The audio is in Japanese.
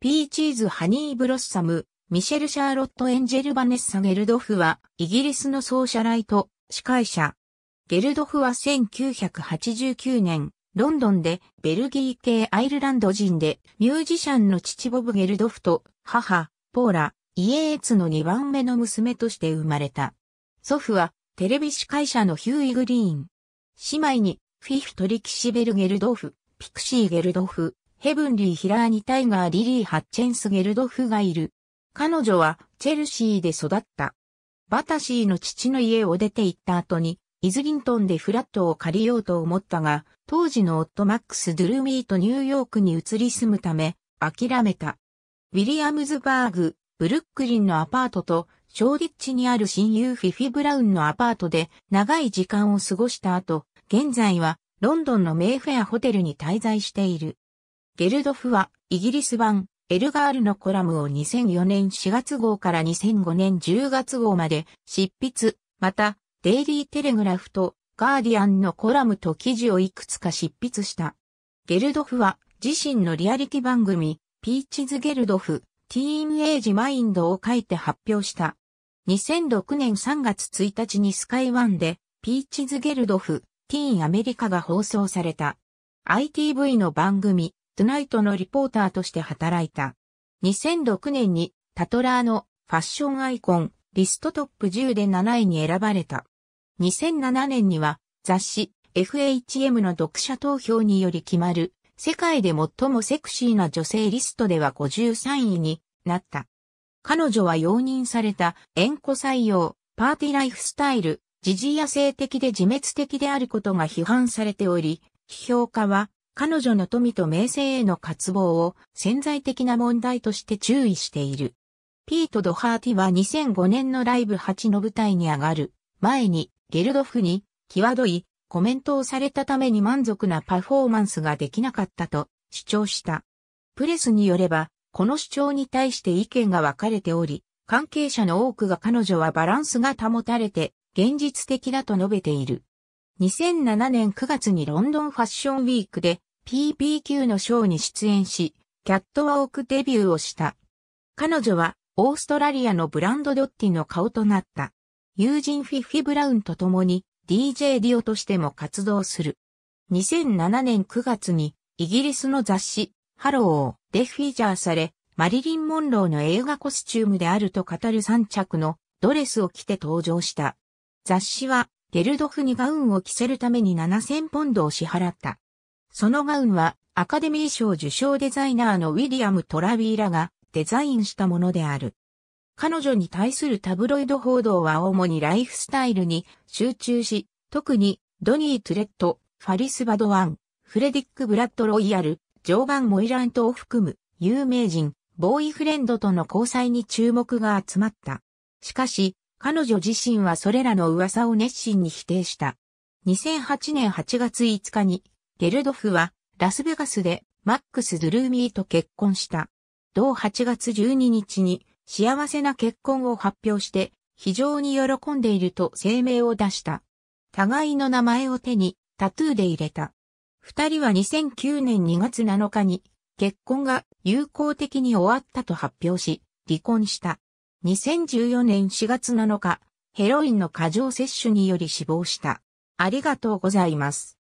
ピーチーズ・ハニー・ブロッサム、ミシェル・シャーロット・エンジェル・バネッサ・ゲルドフは、イギリスの奏者ライト、司会者。ゲルドフは1989年、ロンドンでベルギー系アイルランド人で、ミュージシャンの父ボブ・ゲルドフと、母、ポーラ、イエーツの2番目の娘として生まれた。祖父は、テレビ司会者のヒューイ・グリーン。姉妹に、フィフト・リキシベル・ゲルドフ、ピクシー・ゲルドフ、ヘブンリー・ヒラーにタイガー・リリー・ハッチェンス・ゲルドフがいる。彼女はチェルシーで育った。バタシーの父の家を出て行った後に、イズリントンでフラットを借りようと思ったが、当時の夫マックス・ドゥルーミーとニューヨークに移り住むため、諦めた。ウィリアムズバーグ、ブルックリンのアパートと、ショーディッチにある親友フィフィ・ブラウンのアパートで長い時間を過ごした後、現在はロンドンのメイフェアホテルに滞在している。ゲルドフは、イギリス版、エルガールのコラムを2004年4月号から2005年10月号まで執筆、また、デイリーテレグラフとガーディアンのコラムと記事をいくつか執筆した。ゲルドフは自身のリアリティ番組、ピーチズ・ゲルドフ、ティーンエイジ・マインドを書いて発表した。2006年3月1日にスカイワンで、ピーチズ・ゲルドフ、ティーン・アメリカが放送された。ITV の番組、トゥナイトのリポーターとして働いた。2006年にタトラーのファッションアイコンリストトップ10で7位に選ばれた。2007年には雑誌 FHM の読者投票により決まる世界で最もセクシーな女性リストでは53位になった。彼女は容認された縁故採用、パーティーライフスタイル、時事野生的で自滅的であることが批判されており、批評家は彼女の富と名声への渇望を潜在的な問題として注意している。ピート・ドハーティは2005年のライブ8の舞台に上がる前にゲルドフに際どいコメントをされたために満足なパフォーマンスができなかったと主張した。プレスによれば、この主張に対して意見が分かれており、関係者の多くが彼女はバランスが保たれて現実的だと述べている。2007年9月にロンドンファッションウィークで PPQ のショーに出演し、キャットワークデビューをした。彼女は、オーストラリアのブランドドッティの顔となった。友人フィフィ・ブラウンと共に DJ ディオとしても活動する。2007年9月にイギリスの雑誌ハローデフィーャーされ、マリリン・モンローの映画コスチュームであると語る3着のドレスを着て登場した。雑誌はゲルドフにガウンを着せるために7000ポンドを支払った。そのガウンはアカデミー賞受賞デザイナーのウィリアム・トラビーらがデザインしたものである。彼女に対するタブロイド報道は主にライフスタイルに集中し、特にドニー・トゥレット、ファリス・バドワン、フレディック・ブラッド・ロイヤル、ジョーバン・モイラントを含む有名人、ボーイフレンドとの交際に注目が集まった。しかし、彼女自身はそれらの噂を熱心に否定した。2008年8月5日にゲルドフは、ラスベガスで、マックス・ドゥルーミーと結婚した。同8月12日に、幸せな結婚を発表して、非常に喜んでいると声明を出した。互いの名前を手に、タトゥーで入れた。二人は2009年2月7日に、結婚が友好的に終わったと発表し、離婚した。2014年4月7日、ヘロインの過剰摂取により死亡した。ありがとうございます。